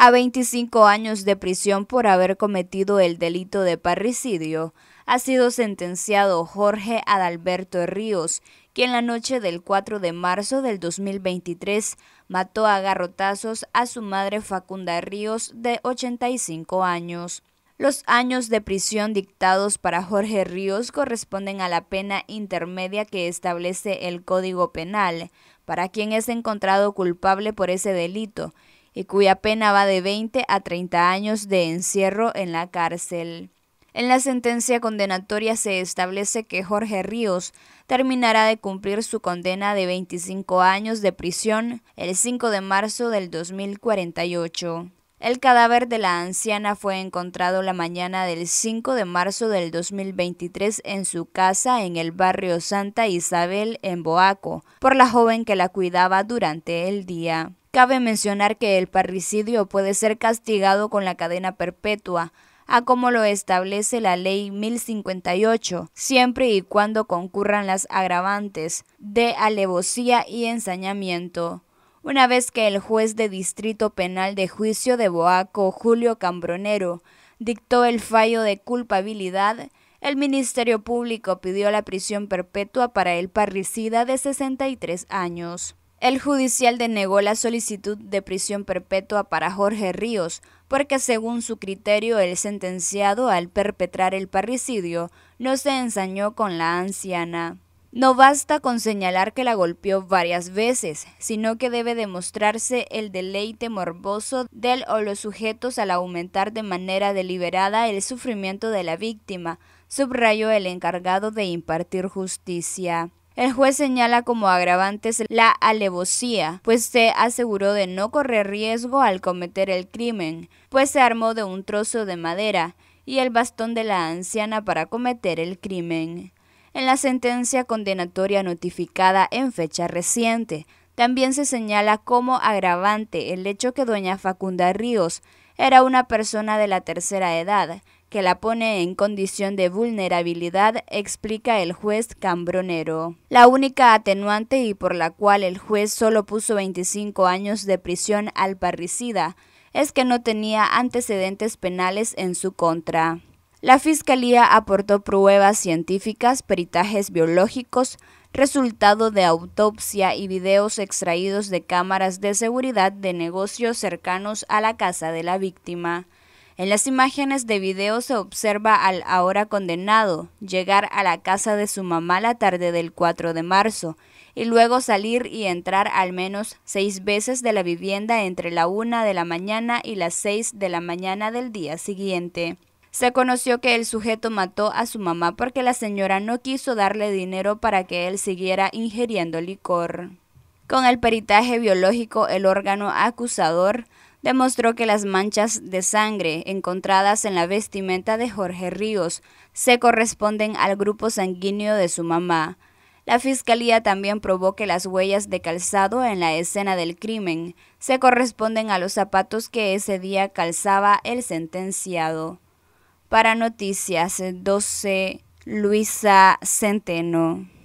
a 25 años de prisión por haber cometido el delito de parricidio, ha sido sentenciado Jorge Adalberto Ríos, quien la noche del 4 de marzo del 2023 mató a garrotazos a su madre Facunda Ríos, de 85 años. Los años de prisión dictados para Jorge Ríos corresponden a la pena intermedia que establece el Código Penal para quien es encontrado culpable por ese delito y cuya pena va de 20 a 30 años de encierro en la cárcel. En la sentencia condenatoria se establece que Jorge Ríos terminará de cumplir su condena de 25 años de prisión el 5 de marzo del 2048. El cadáver de la anciana fue encontrado la mañana del 5 de marzo del 2023 en su casa en el barrio Santa Isabel en Boaco por la joven que la cuidaba durante el día. Cabe mencionar que el parricidio puede ser castigado con la cadena perpetua, a como lo establece la Ley 1058, siempre y cuando concurran las agravantes de alevosía y ensañamiento. Una vez que el juez de Distrito Penal de Juicio de Boaco, Julio Cambronero, dictó el fallo de culpabilidad, el Ministerio Público pidió la prisión perpetua para el parricida de 63 años. El judicial denegó la solicitud de prisión perpetua para Jorge Ríos, porque según su criterio el sentenciado al perpetrar el parricidio no se ensañó con la anciana. No basta con señalar que la golpeó varias veces, sino que debe demostrarse el deleite morboso del o los sujetos al aumentar de manera deliberada el sufrimiento de la víctima, subrayó el encargado de impartir justicia. El juez señala como agravantes la alevosía, pues se aseguró de no correr riesgo al cometer el crimen, pues se armó de un trozo de madera y el bastón de la anciana para cometer el crimen. En la sentencia condenatoria notificada en fecha reciente, también se señala como agravante el hecho que doña Facunda Ríos era una persona de la tercera edad, que la pone en condición de vulnerabilidad, explica el juez Cambronero. La única atenuante y por la cual el juez solo puso 25 años de prisión al parricida es que no tenía antecedentes penales en su contra. La Fiscalía aportó pruebas científicas, peritajes biológicos, resultado de autopsia y videos extraídos de cámaras de seguridad de negocios cercanos a la casa de la víctima. En las imágenes de video se observa al ahora condenado llegar a la casa de su mamá la tarde del 4 de marzo y luego salir y entrar al menos seis veces de la vivienda entre la 1 de la mañana y las 6 de la mañana del día siguiente. Se conoció que el sujeto mató a su mamá porque la señora no quiso darle dinero para que él siguiera ingiriendo licor. Con el peritaje biológico, el órgano acusador demostró que las manchas de sangre encontradas en la vestimenta de Jorge Ríos se corresponden al grupo sanguíneo de su mamá. La fiscalía también probó que las huellas de calzado en la escena del crimen se corresponden a los zapatos que ese día calzaba el sentenciado. Para Noticias 12, Luisa Centeno.